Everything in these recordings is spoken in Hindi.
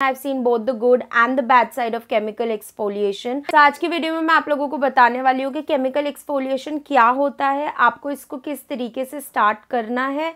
I've seen both the good and the bad side of chemical exfoliation. तो so, आज की वीडियो में मैं आप लोगों को बताने वाली हूँ कि केमिकल एक्सफोलिएशन क्या होता है आपको इसको किस तरीके से स्टार्ट करना है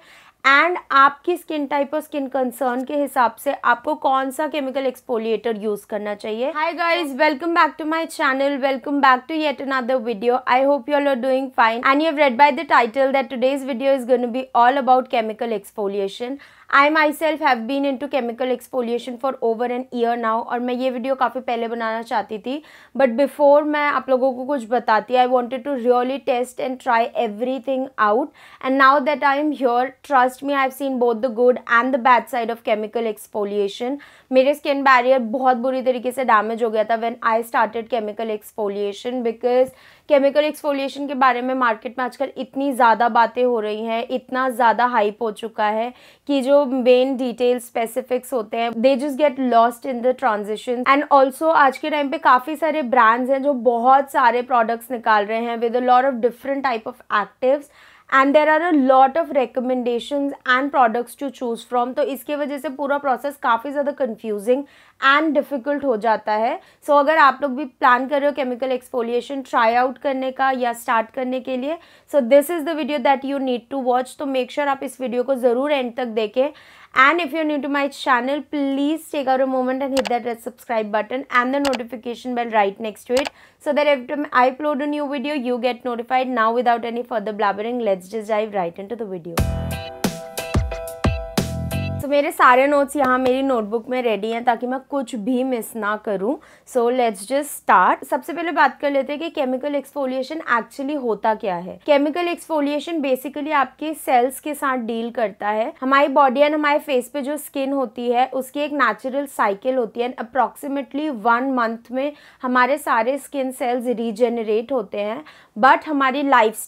एंड आपकी स्किन टाइप और स्किन कंसर्न के हिसाब से आपको कौन सा केमिकल एक्सपोलिएटर यूज करना चाहिए hi guys welcome back to my channel welcome back to yet another video I hope you all are doing fine and you have read by the title that today's video is going to be all about chemical exfoliation I myself have been into chemical exfoliation for over an year now और मैं ये वीडियो काफ़ी पहले बनाना चाहती थी बट बिफोर मैं आप लोगों को कुछ बताती I wanted to really test and try everything out and now that I am sure trust me I've have seen both the good and the bad side of chemical exfoliation मेरे स्किन बैरियर बहुत बुरी तरीके से डैमेज हो गया था when I started chemical exfoliation because chemical exfoliation के बारे में मार्केट में आजकल इतनी ज़्यादा बातें हो रही हैं इतना ज़्यादा हाइप हो चुका है कि जो मेन डिटेल स्पेसिफिक्स होते हैं they just get lost in the transition and also आज के टाइम पे काफ़ी सारे ब्रांड्स हैं जो बहुत सारे प्रोडक्ट्स निकाल रहे हैं with a lot of different type of actives and there are a lot of recommendation and products to choose from तो इसके वजह से पूरा प्रोसेस काफ़ी ज़्यादा कन्फ्यूजिंग एंड डिफ़िकल्ट हो जाता है सो so, अगर आप लोग भी प्लान कर रहे हो केमिकल एक्सपोलिएशन ट्राई आउट करने का या स्टार्ट करने के लिए so this is the video that you need to watch तो मेक श्योर sure आप इस वीडियो को ज़रूर एंड तक देखें and if you're new to my channel please take out a moment and hit that red subscribe button and the notification bell right next to it so that every time I upload a new video you get notified now without any further blabbering let's just dive right into the video मेरे सारे नोट्स यहाँ मेरी नोटबुक में रेडी हैं ताकि मैं कुछ भी मिस ना करूँ सो लेट्स जस्ट स्टार्ट सबसे पहले बात कर लेते हैं कि केमिकल एक्सफोलिएशन एक्चुअली होता क्या है केमिकल एक्सफोलिएशन बेसिकली आपके सेल्स के साथ डील करता है हमारी बॉडी एंड हमारे फेस पे जो स्किन होती है उसकी एक नेचुरल साइकिल होती है एंड अप्रॉक्सीमेटली वन मंथ में हमारे सारे स्किन सेल्स रीजेनरेट होते हैं बट हमारी life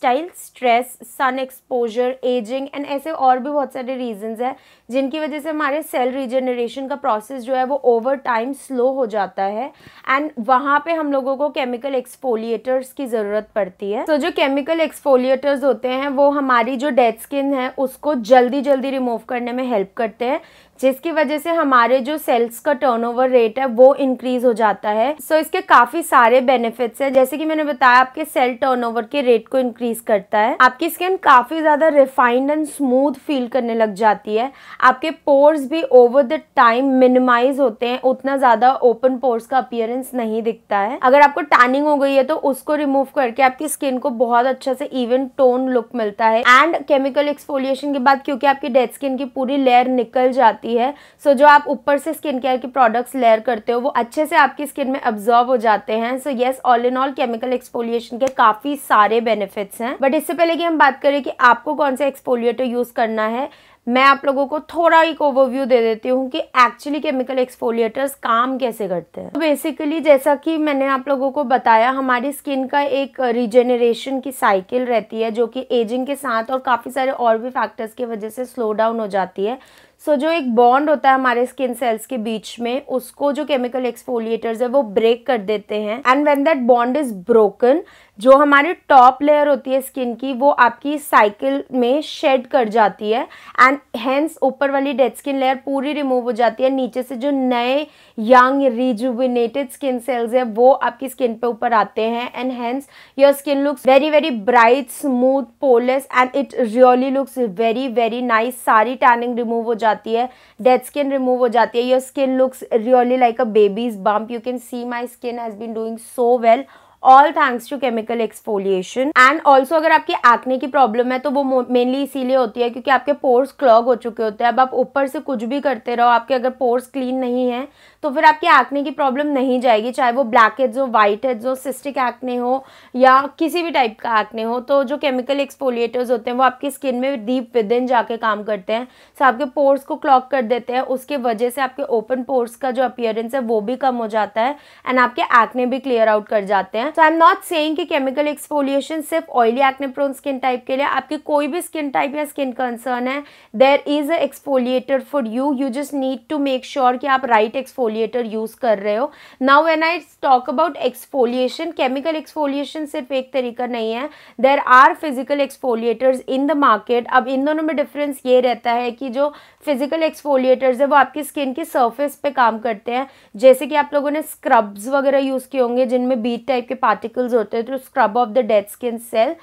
stress sun exposure ageing and ऐसे और भी बहुत सारे रीजन हैं जिनकी वजह वजह से हमारे सेल रिजनरेशन का प्रोसेस जो है वो ओवर टाइम स्लो हो जाता है एंड वहाँ पे हम लोगों को केमिकल एक्सफोलिएटर्स की ज़रूरत पड़ती है तो so, जो केमिकल एक्सफोलिएटर्स होते हैं वो हमारी जो डेड स्किन है उसको जल्दी जल्दी रिमूव करने में हेल्प करते हैं जिसकी वजह से हमारे जो सेल्स का टर्नओवर रेट है वो इंक्रीज हो जाता है सो so, इसके काफी सारे बेनिफिट्स हैं जैसे कि मैंने बताया आपके सेल टर्नओवर के रेट को इंक्रीज करता है आपकी स्किन काफी ज्यादा रिफाइंड एंड स्मूथ फील करने लग जाती है आपके पोर्स भी ओवर द टाइम मिनिमाइज होते हैं उतना ज्यादा ओपन पोर्स का अपियरेंस नहीं दिखता है अगर आपको टैनिंग हो गई है तो उसको रिमूव करके आपकी स्किन को बहुत अच्छा से इवन टोन लुक मिलता है एंड केमिकल एक्सफोलिएशन के बाद क्योंकि आपकी डेड स्किन की पूरी लेयर निकल जाती जाती है सो so, जो आप ऊपर से स्किन केयर के प्रोडक्ट्स लेयर करते हो वो अच्छे से आपकी स्किन में अब्जॉर्व हो जाते हैं so yes all in all chemical exfoliation के काफ़ी सारे बेनिफिट्स हैं बट इससे पहले कि हम बात करें कि आपको कौन सा एक्सपोलिएटर यूज़ करना है मैं आप लोगों को थोड़ा एक ओवरव्यू दे देती हूँ कि एक्चुअली केमिकल एक्सफोलिएटर्स काम कैसे करते हैं बेसिकली so जैसा कि मैंने आप लोगों को बताया हमारी स्किन का एक रिजेनरेशन की साइकिल रहती है जो कि एजिंग के साथ और काफ़ी सारे और भी फैक्टर्स की वजह से स्लो डाउन हो जाती है सो so, जो एक बॉन्ड होता है हमारे स्किन सेल्स के बीच में उसको जो केमिकल एक्सफोलिएटर्स है वो ब्रेक कर देते हैं and when that bond is broken जो हमारी टॉप लेयर होती है स्किन की वो आपकी साइकिल में शेड कर जाती है एंड हैंस ऊपर वाली डेड स्किन लेयर पूरी रिमूव हो जाती है नीचे से जो नए यंग रिजुविनेटेड स्किन सेल्स है वो आपकी स्किन पे ऊपर आते हैं and hence your skin looks very very bright smooth polished and it really looks very very nice सारी टैनिंग रिमूव हो जाती है डेड स्किन रिमूव हो जाती है your skin looks really like a baby's bump you can see my skin has been doing so well all thanks to chemical exfoliation and also अगर आपकी एक्ने की प्रॉब्लम है तो वो मेनली इसीलिए होती है क्योंकि आपके पोर्स क्लॉग हो चुके होते हैं अब आप ऊपर से कुछ भी करते रहो आपके अगर पोर्स क्लीन नहीं है तो फिर आपकी एक्ने की प्रॉब्लम नहीं जाएगी चाहे वो ब्लैक हेड्स हो वाइट हेड्स हो सिस्टिक एक्ने हो या किसी भी टाइप का एक्ने हो तो जो केमिकल एक्सफोलिएटर्स होते हैं वो आपकी स्किन में डीप विद इन जाके काम करते हैं सो आपके पोर्स को क्लॉक कर देते हैं उसके वजह से आपके ओपन पोर्स का जो अपियरेंस है वो भी कम हो जाता है एंड आपके एक्ने भी क्लियर आउट कर जाते हैं तो आई एम नॉट सेइंग कि केमिकल एक्सफोलिएशन सिर्फ oily acne prone skin type के लिए आपके कोई भी स्किन टाइप या स्किन कंसर्न है there is a exfoliator for you you just need to make sure कि आप राइट एक्सफोलिएटर यूज़ कर रहे हो now when I talk about exfoliation chemical exfoliation सिर्फ एक तरीका नहीं है there are physical exfoliators in the market अब इन दोनों में डिफरेंस ये रहता है कि जो फिजिकल एक्सफोलिएटर्स है वो आपकी स्किन की सर्फेस पे काम करते हैं जैसे कि आप लोगों ने स्क्रब्स वगैरह यूज़ किए होंगे जिनमें बीट टाइप के पार्टिकल्स होते हैं through scrub off the dead skin cell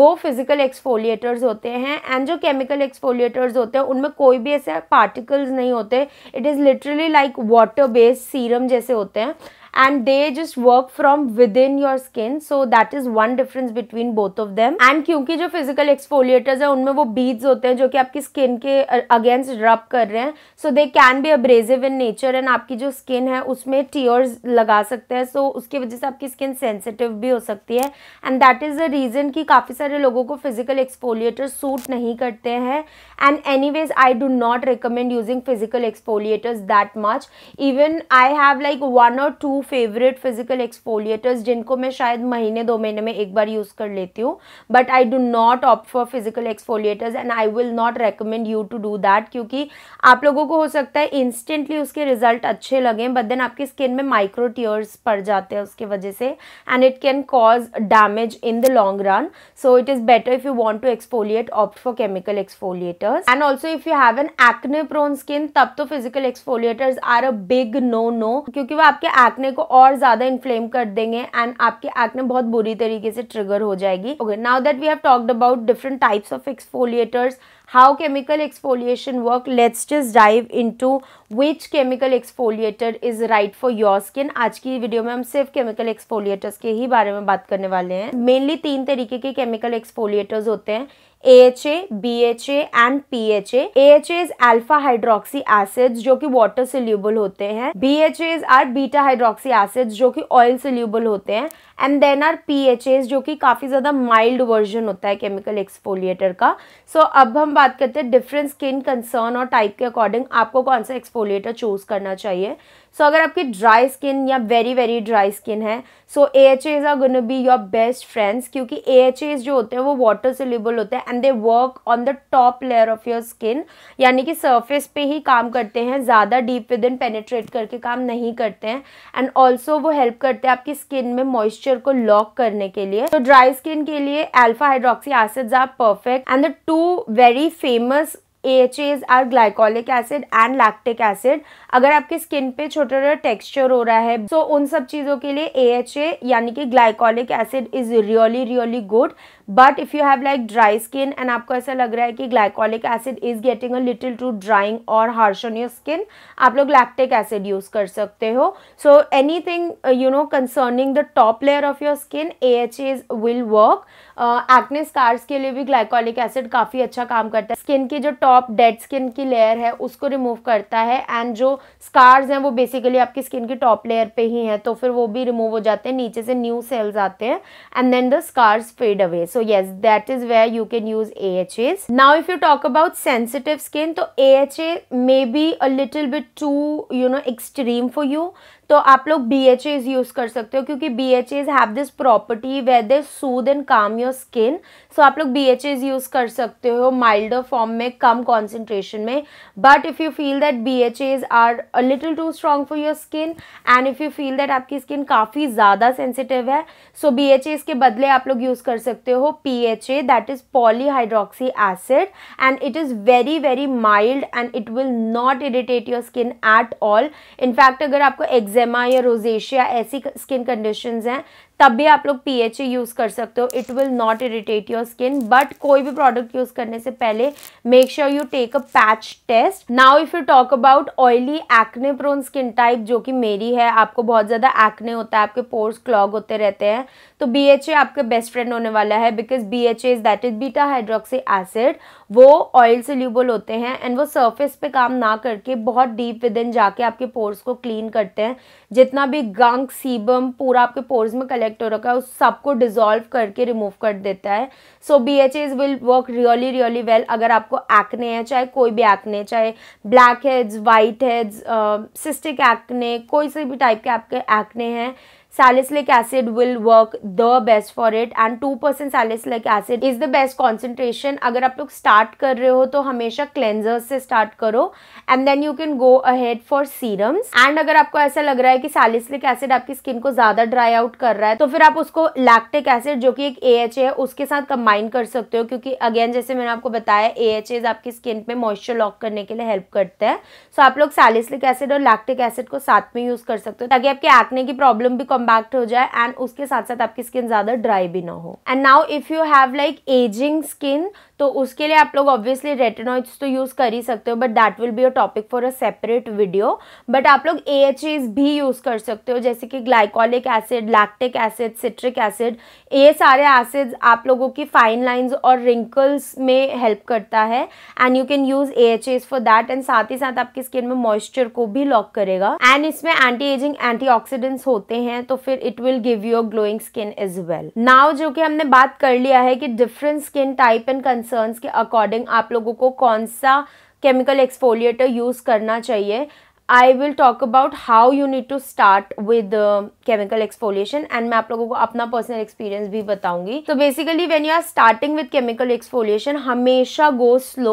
वो फिजिकल एक्सफोलिएटर्स होते हैं एंड जो केमिकल एक्सफोलिएटर्स होते हैं उनमें कोई भी ऐसे पार्टिकल्स नहीं होते it is literally like water based serum जैसे होते हैं and they just work from within your skin so that is one difference between both of them and kyunki jo physical exfoliators hai unme wo beads hote hain jo ki aapki skin ke against rub kar rahe hain so they can be abrasive in nature and aapki jo skin hai usme tears laga sakte hain so uske wajah se aapki skin sensitive bhi ho sakti hai and that is the reason ki kafi sare logo ko physical exfoliators suit nahi karte hain and anyways I do not recommend using physical exfoliators that much even I have like one or two two favourite physical exfoliators जिनको मैं शायद महीने दो महीने में एक बार यूज़ कर लेती हूँ but I do not opt for physical exfoliators and I will not recommend you to do that क्योंकि आप लोगों को हो सकता है इंस्टेंटली उसके रिजल्ट अच्छे लगें बट देन आपकी स्किन में माइक्रो टीयर्स पड़ जाते हैं उसकी वजह से and it can cause damage in the long run so it is better if you want to exfoliate opt for chemical exfoliators and also if you have an acne prone skin तब तो physical exfoliators are a big no no क्योंकि वो आपके एक्ने एक्ने को और ज्यादा इन्फ्लेम कर देंगे एंड आपके एक्ने बहुत बुरी तरीके से ट्रिगर हो जाएगी okay now that we have talked about different types of exfoliators how chemical exfoliation work let's just dive into which chemical exfoliator is right for your skin आज की वीडियो में हम सिर्फ केमिकल एक्सफोलिएटर्स के ही बारे में बात करने वाले हैं मेनली तीन तरीके के केमिकल एक्सफोलिएटर्स होते हैं AHA, BHA and PHA. AHA is alpha hydroxy acids जो कि water soluble होते हैं BHAs are beta hydroxy acids जो कि oil soluble होते हैं and then are PHAs जो कि काफ़ी ज़्यादा mild version होता है chemical exfoliator का so, अब हम बात करते हैं different skin concern और type के according आपको कौन सा exfoliator choose करना चाहिए सो so, अगर आपकी ड्राई स्किन या वेरी वेरी ड्राई स्किन है so A H As are gonna be your best friends क्योंकि ए एच एज जो होते हैं वो वाटर सेल्यूबल होते हैं and they work on the top layer of your skin यानी कि सर्फेस पे ही काम करते हैं ज़्यादा डीप विद इन पेनिट्रेट करके काम नहीं करते हैं एंड ऑल्सो वो हेल्प करते हैं आपकी स्किन में मॉइस्चर को लॉक करने के लिए तो ड्राई स्किन के लिए alpha hydroxy acids are perfect and the two very famous A H As are glycolic acid and lactic acid अगर आपकी स्किन पे छोटे छोटे टेक्सचर हो रहा है सो तो so उन सब चीज़ों के लिए ए एच ए यानी कि glycolic acid is really really good but if you have like dry skin and आपको ऐसा लग रहा है कि glycolic acid is getting a little too drying और हार्श ऑन योर स्किन आप लोग लैक्टिक एसिड यूज़ कर सकते हो so anything you know concerning the top layer of your skin A H As will work acne scars के लिए भी ग्लाइकोलिक एसिड काफ़ी अच्छा काम करता है स्किन की जो टॉप टॉप डेड स्किन की लेयर है उसको रिमूव करता है एंड जो स्कार्स हैं वो बेसिकली आपकी स्किन की टॉप लेयर पे ही हैं तो फिर वो भी रिमूव हो जाते हैं नीचे से न्यू सेल्स आते हैं and then the scars fade away so yes that is where you can use A H As now if you talk about sensitive skin तो A H A may be a little bit too you know extreme for you तो आप लोग बी एच एज यूज़ कर सकते हो क्योंकि B H As have this property they this soothe and calm your skin so आप लोग बी एच एज यूज़ कर सकते हो माइल्डर फॉर्म में कम कॉन्सेंट्रेशन में but if you feel that B H As are a little too strong for your skin and if you feel that आपकी स्किन काफ़ी ज़्यादा सेंसिटिव है सो बी एच एज के बदले आप लोग यूज़ कर सकते हो P H A that is polyhydroxy acid and it is very very mild and it will not irritate your skin at all in fact अगर आपको एग्जैक्ट एक्जेमा या रोजेशिया ऐसी स्किन कंडीशंस हैं तब भी आप लोग पी यूज़ कर सकते हो it will not irritate your skin but कोई भी प्रोडक्ट यूज़ करने से पहले make sure you take a patch test now if you talk about oily acne prone skin type जो कि मेरी है आपको बहुत ज़्यादा एक्ने होता है आपके पोर्स क्लॉग होते रहते हैं तो बी आपके बेस्ट फ्रेंड होने वाला है because B H is that is beta hydroxy acid वो ऑयल सोल्यूबल होते हैं एंड वो सर्फेस पे काम ना करके बहुत डीप विद इन जाके आपके पोर्स को क्लीन करते हैं जितना भी गंक सीबम पूरा आपके पोर्स में कलेक्ट कलेक्ट हो रखा है उस सबको डिजोल्व करके रिमूव कर देता है so B H As will work really really well अगर आपको एक्ने है चाहे कोई भी एक्ने चाहे blackheads whiteheads cystic acne कोई से भी टाइप के आपके एक्ने हैं salicylic acid will work the best for it and 2% salicylic acid is the best concentration agar aap log start kar rahe ho to hamesha cleanser se start karo and then you can go ahead for serums and agar aapko aisa lag raha hai ki salicylic acid aapki skin ko zyada dry out kar raha hai to fir aap usko lactic acid jo ki ek AHA hai uske sath combine kar sakte ho kyunki again जैसे मैंने आपको बताया AHAs aapki skin pe moisture lock karne ke liye help करते hai so aap log salicylic acid aur lactic acid ko sath mein use kar sakte ho taki aapke acne ki problem bhi combat हो जाए एंड उसके साथ साथ आपकी स्किन ज़्यादा ड्राई भी ना हो and now if you have like ageing skin तो उसके लिए आप लोग ऑब्वियसली रेटेनॉइड्स तो यूज़ कर ही सकते हो but that will be a topic for a separate video but आप लोग ए भी यूज़ कर सकते हो जैसे कि glycolic acid lactic acid citric acid ये सारे एसिड्स आप लोगों की फाइन लाइन्स और रिंकल्स में हेल्प करता है and you can use a for that and साथ ही साथ आपकी स्किन में मॉइस्चर को भी लॉक करेगा एंड इसमें एंटी एजिंग एंटीऑक्सीडेंट्स होते हैं तो फिर it will give your glowing skin is well now जो कि हमने बात कर लिया है कि different skin type and concerns के अकॉर्डिंग आप लोगों को कौन सा केमिकल एक्सफोलिएटर यूज़ करना चाहिए I will talk about how you need to start with chemical exfoliation and मैं आप लोगों को अपना पर्सनल एक्सपीरियंस भी बताऊंगी तो basically when you are starting with chemical exfoliation हमेशा go slow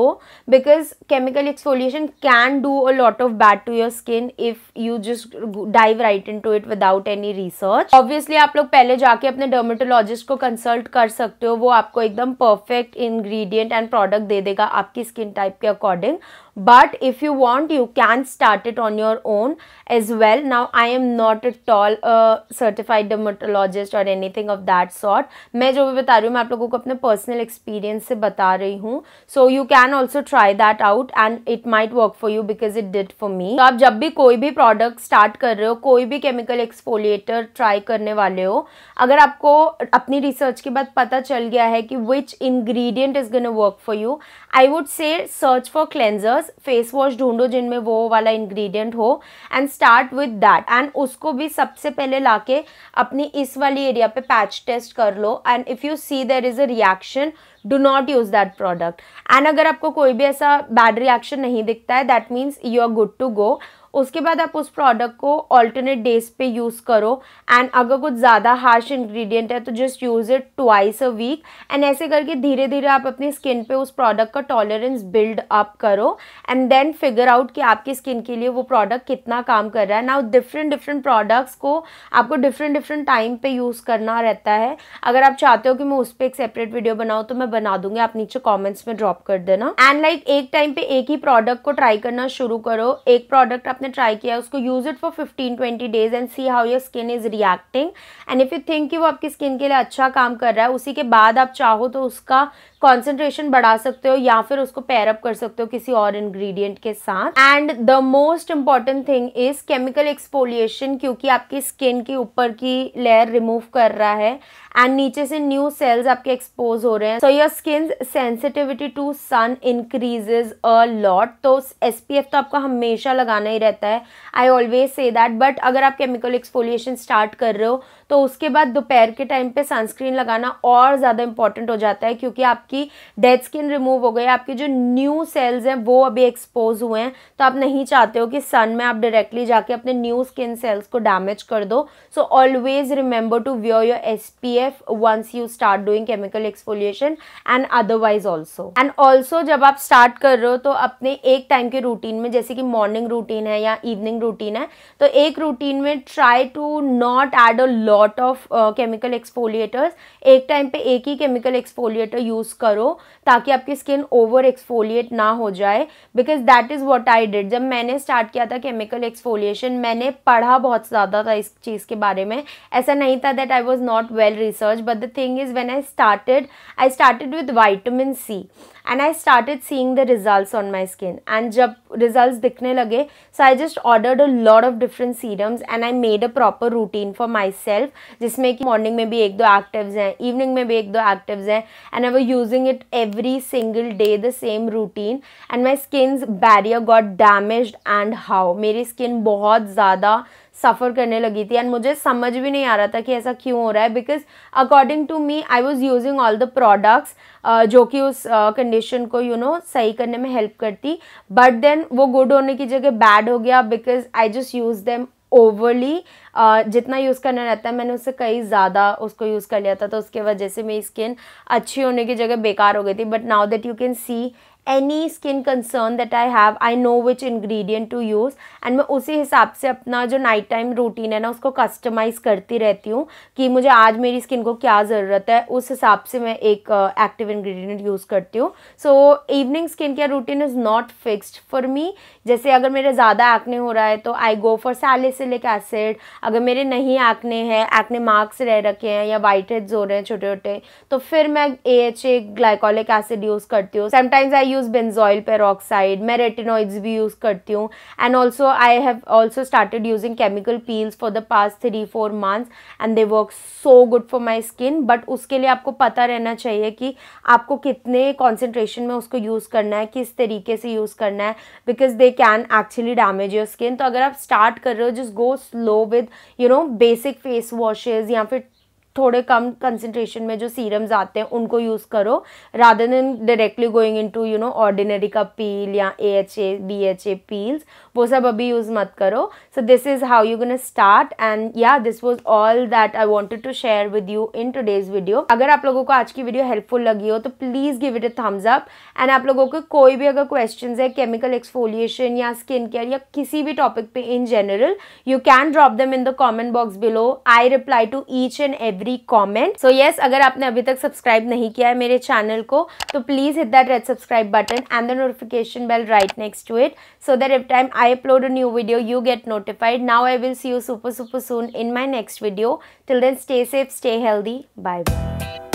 because chemical exfoliation can do a lot of bad to your skin if you just dive right into it without any research obviously आप लोग पहले जाके अपने डर्मेटोलॉजिस्ट को कंसल्ट कर सकते हो वो आपको एकदम परफेक्ट इन्ग्रीडियंट एंड प्रोडक्ट दे देगा आपकी स्किन टाइप के according but if you want you can start it on your own as well now i am not at all a certified dermatologist or anything of that sort मैं जो भी बता रही हूँ मैं आप लोगों को अपने पर्सनल एक्सपीरियंस से बता रही हूँ so you can also try that out and it might work for you because it did for me तो आप जब भी कोई भी प्रोडक्ट स्टार्ट कर रहे हो कोई भी केमिकल एक्सफोलिएटर ट्राई करने वाले हो अगर आपको अपनी रिसर्च के बाद पता चल गया है कि which ingredient is gonna work for you I would say search for cleansers face wash ढूंढो जिनमें वो वाला इंग्रेडिएंट हो and start with that and उसको भी सबसे पहले लाके अपनी इस वाली एरिया पे पैच टेस्ट कर लो and if you see there is a reaction do not use that product and अगर आपको कोई भी ऐसा बैड रिएक्शन नहीं दिखता है that means you are good to go उसके बाद आप उस प्रोडक्ट को ऑल्टरनेट डेज पे यूज़ करो एंड अगर कुछ ज़्यादा हार्श इंग्रेडिएंट है तो just use it twice a week and ऐसे करके धीरे धीरे आप अपनी स्किन पे उस प्रोडक्ट का टॉलरेंस बिल्ड अप करो एंड देन फिगर आउट कि आपकी स्किन के लिए वो प्रोडक्ट कितना काम कर रहा है ना डिफरेंट डिफरेंट प्रोडक्ट्स को आपको डिफरेंट डिफरेंट टाइम पे यूज़ करना रहता है अगर आप चाहते हो कि मैं उस पर एक सेपरेट वीडियो बनाऊँ तो मैं बना दूंगी आप नीचे कॉमेंट्स में ड्रॉप कर देना एंड लाइक like, एक टाइम पे एक ही प्रोडक्ट को ट्राई करना शुरू करो एक प्रोडक्ट आप आपने ट्राई किया उसको use it for 15 20 days and see how your skin is reacting and if you think कि वो आपकी स्किन के लिए अच्छा काम कर रहा है उसी के बाद आप चाहो तो उसका कॉन्सेंट्रेशन बढ़ा सकते हो या फिर उसको पेयरअप कर सकते हो किसी और इन्ग्रीडियंट के साथ and the most important thing is chemical exfoliation क्योंकि आपकी स्किन के ऊपर की लेयर रिमूव कर रहा है एंड नीचे से न्यू सेल्स आपके एक्सपोज हो रहे हैं so your skin sensitivity to sun increases a lot तो एस तो आपको हमेशा लगाना ही रहता है I always say that but अगर आप केमिकल एक्सपोलिएशन स्टार्ट कर रहे हो तो उसके बाद दोपहर के टाइम पे सनस्क्रीन लगाना और ज़्यादा इंपॉर्टेंट हो जाता है क्योंकि आपकी डेड स्किन रिमूव हो गई आपकी जो न्यू सेल्स हैं वो अभी एक्सपोज हुए हैं तो आप नहीं चाहते हो कि सन में आप डायरेक्टली जाके अपने न्यू स्किन सेल्स को डैमेज कर दो so always remember to wear your S P F F once you start doing chemical exfoliation and otherwise also and also जब आप स्टार्ट कर रहे हो तो अपने एक टाइम के रूटीन में जैसे कि मॉर्निंग रूटीन है या इवनिंग रूटीन है तो एक रूटीन में try to not add a lot of chemical exfoliators एक टाइम पे एक ही केमिकल एक्सफोलिएटर यूज़ करो ताकि आपकी स्किन ओवर एक्सफोलिएट ना हो जाए because that is what I did जब मैंने स्टार्ट किया था केमिकल एक्सफोलिएशन मैंने पढ़ा बहुत ज़्यादा था इस चीज़ के बारे में ऐसा नहीं था that I was not well research but the thing is when i started i started with vitamin c and i started seeing the results on my skin and jab results dikhne lage so i just ordered a lot of different serums and i made a proper routine for myself jisme ki morning mein bhi ek do actives hain evening mein bhi ek do actives hain and i was using it every single day the same routine and my skin's barrier got damaged and how meri skin bahut zyada suffer करने लगी थी एंड मुझे समझ भी नहीं आ रहा था कि ऐसा क्यों हो रहा है because according to me I was using all the products जो कि उस कंडीशन uh, को यू you नो know, सही करने में हेल्प करती बट देन वो गुड होने की जगह बैड हो गया because I just use them overly uh, जितना यूज़ करना रहता है मैंने उससे कई ज़्यादा उसको यूज़ कर लिया था तो उसके वजह से मेरी स्किन अच्छी होने की जगह बेकार हो गई थी but now that you can see any skin concern that I have I know which ingredient to use and मैं उसी हिसाब से अपना जो नाइट टाइम रूटीन है ना उसको कस्टमाइज़ करती रहती हूँ कि मुझे आज मेरी स्किन को क्या ज़रूरत है उस हिसाब से मैं एक एक्टिव इन्ग्रीडियंट यूज़ करती हूँ so evening skin care routine is not fixed for me जैसे अगर मेरे ज़्यादा एक्ने हो रहा है तो I go for salicylic acid अगर मेरे नहीं एक्ने हैं एक्ने मार्क्स रह रखे हैं या वाइट हेड्स हो रहे हैं छोटे छोटे तो फिर मैं A H A glycolic acid use करती हूँ sometimes I you use benzoyl peroxide मैं रेटिनॉइड्स भी यूज़ करती हूँ and also I have also started using chemical peels for the past three four months and they work so good for my skin but उसके लिए आपको पता रहना चाहिए कि आपको कितने कॉन्सेंट्रेशन में उसको यूज़ करना है किस तरीके से यूज़ करना है because they can actually damage your skin तो अगर आप स्टार्ट कर रहे हो just go slow with you know basic face washes या फिर थोड़े कम कंसेंट्रेशन में जो सीरम्स आते हैं उनको यूज़ करो rather than directly going in you know ordinary का पील या A H A B H A peels वो सब अभी यूज़ मत करो so this is how you gonna start and या this was all that I wanted to share with you in today's video अगर आप लोगों को आज की वीडियो हेल्पफुल लगी हो तो please give it a thumbs up and आप लोगों के कोई भी अगर क्वेश्चन है केमिकल एक्सफोलिएशन या स्किन केयर या किसी भी टॉपिक पे in general you can drop them in the comment box below I reply to each and every every comment so yes अगर आपने अभी तक सब्सक्राइब नहीं किया है मेरे चैनल को तो please hit that red subscribe button and the notification bell right next to it so that every time I upload a new video you get notified now I will see you super super soon in my next video till then stay safe stay healthy bye bye